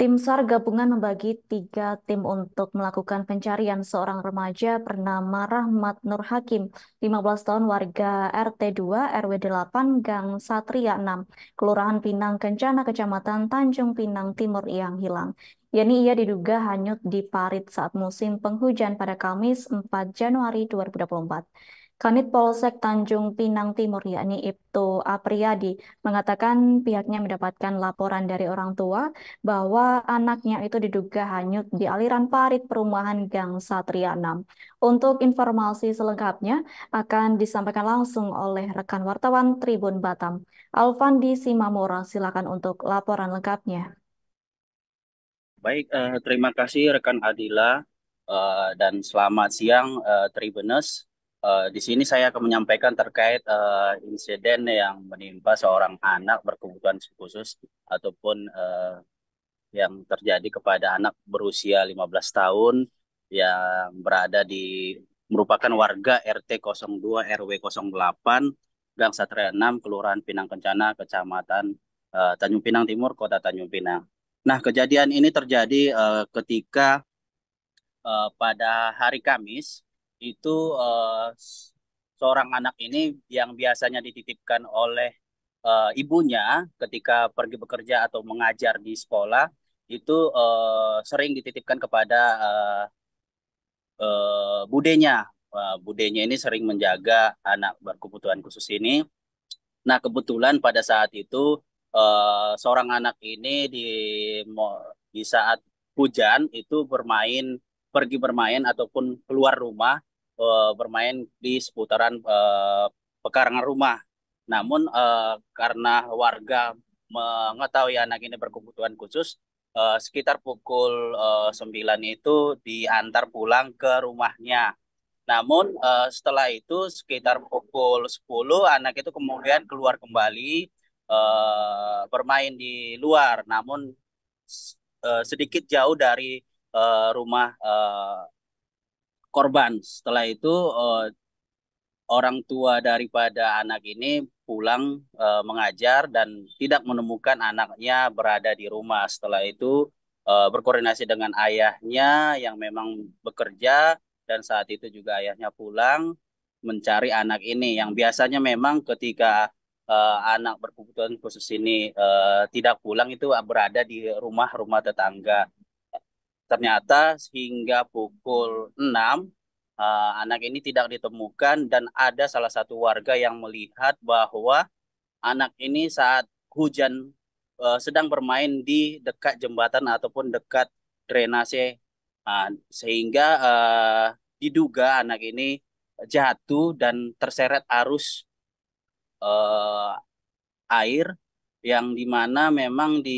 Tim SAR gabungan membagi tiga tim untuk melakukan pencarian seorang remaja bernama Rahmat Nur Hakim, 15 tahun warga RT 2 RW 8 Gang Satria 6, Kelurahan Pinang Kencana, Kecamatan Tanjung Pinang Timur yang hilang. Yani ia diduga hanyut di parit saat musim penghujan pada Kamis 4 Januari 2024. Kanit Polsek Tanjung Pinang Timur yakni Ibtu Apriyadi mengatakan pihaknya mendapatkan laporan dari orang tua bahwa anaknya itu diduga hanyut di aliran parit perumahan Gang Satria 6. Untuk informasi selengkapnya akan disampaikan langsung oleh rekan wartawan Tribun Batam. Alvandi Simamora silakan untuk laporan lengkapnya. Baik, eh, terima kasih rekan Adila eh, dan selamat siang eh, Tribuners. Uh, di sini saya akan menyampaikan terkait uh, insiden yang menimpa seorang anak berkebutuhan khusus ataupun uh, yang terjadi kepada anak berusia 15 tahun yang berada di merupakan warga RT 02 RW 08 Gang Satria 6 Kelurahan Pinang Kencana Kecamatan uh, Tanjung Pinang Timur Kota Tanjung Pinang. Nah, kejadian ini terjadi uh, ketika uh, pada hari Kamis itu uh, seorang anak ini yang biasanya dititipkan oleh uh, ibunya ketika pergi bekerja atau mengajar di sekolah itu uh, sering dititipkan kepada uh, uh, budenya. Uh, budenya ini sering menjaga anak berkebutuhan khusus ini. Nah kebetulan pada saat itu uh, seorang anak ini di di saat hujan itu bermain pergi bermain ataupun keluar rumah Eh, bermain di seputaran uh, pekarangan rumah. Namun uh, karena warga mengetahui anak ini berkebutuhan khusus, uh, sekitar pukul uh, 9 itu diantar pulang ke rumahnya. Namun uh, setelah itu sekitar pukul 10 anak itu kemudian keluar kembali uh, bermain di luar. Namun uh, sedikit jauh dari uh, rumah uh, korban. Setelah itu uh, orang tua daripada anak ini pulang uh, mengajar dan tidak menemukan anaknya berada di rumah. Setelah itu uh, berkoordinasi dengan ayahnya yang memang bekerja dan saat itu juga ayahnya pulang mencari anak ini yang biasanya memang ketika uh, anak berkebutuhan khusus ini uh, tidak pulang itu berada di rumah-rumah tetangga. Ternyata hingga pukul 6 uh, eh, anak ini tidak ditemukan dan ada salah satu warga yang melihat bahwa anak ini saat hujan uh, sedang bermain di dekat jembatan ataupun dekat drainase uh, ah, sehingga uh, diduga anak ini jatuh dan terseret arus uh, air yang dimana memang di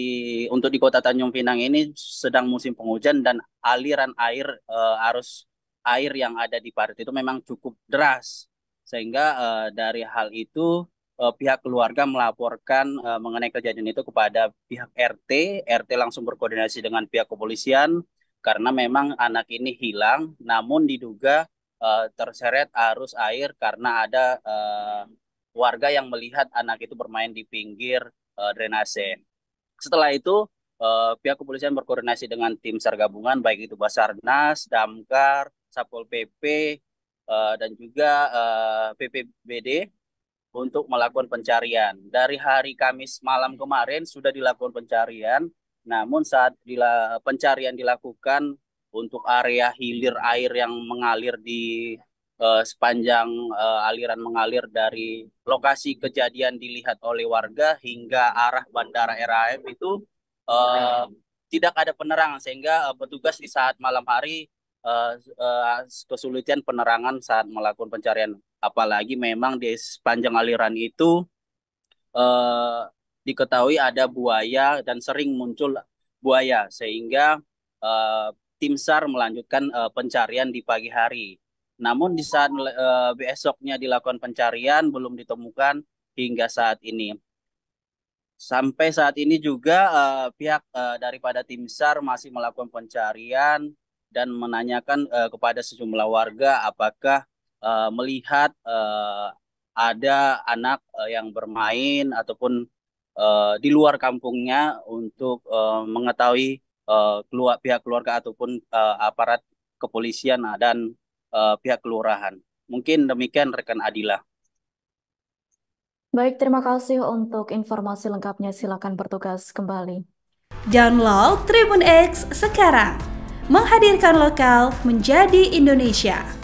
untuk di Kota Tanjung Pinang ini sedang musim penghujan dan aliran air uh, arus air yang ada di Parit itu memang cukup deras sehingga uh, dari hal itu uh, pihak keluarga melaporkan uh, mengenai kejadian itu kepada pihak RT RT langsung berkoordinasi dengan pihak kepolisian karena memang anak ini hilang namun diduga uh, terseret arus air karena ada uh, warga yang melihat anak itu bermain di pinggir uh, eh, drainase. Setelah itu uh, pihak kepolisian berkoordinasi dengan tim SAR gabungan baik itu Basarnas, Damkar, Satpol PP uh, eh, dan juga uh, PPBD untuk melakukan pencarian. Dari hari Kamis malam kemarin sudah dilakukan pencarian, namun saat dila pencarian dilakukan untuk area hilir air yang mengalir di uh, sepanjang uh, aliran mengalir dari lokasi kejadian dilihat oleh warga hingga arah bandara RAF itu eh, tidak ada penerangan sehingga uh, petugas di saat malam hari uh, uh, kesulitan penerangan saat melakukan pencarian apalagi memang di sepanjang aliran itu uh, diketahui ada buaya dan sering muncul buaya sehingga uh, tim SAR melanjutkan uh, pencarian di pagi hari. Namun di saat uh, besoknya dilakukan pencarian belum ditemukan hingga saat ini. Sampai saat ini juga uh, pihak uh, daripada tim SAR masih melakukan pencarian dan menanyakan uh, kepada sejumlah warga apakah uh, melihat uh, ada anak uh, yang bermain ataupun uh, di luar kampungnya untuk uh, mengetahui uh, keluar pihak keluarga ataupun uh, aparat kepolisian ah, dan uh, pihak kelurahan. Mungkin demikian rekan Adila. Baik, terima kasih untuk informasi lengkapnya. Silakan bertugas kembali. Download Tribun X sekarang. Menghadirkan lokal menjadi Indonesia.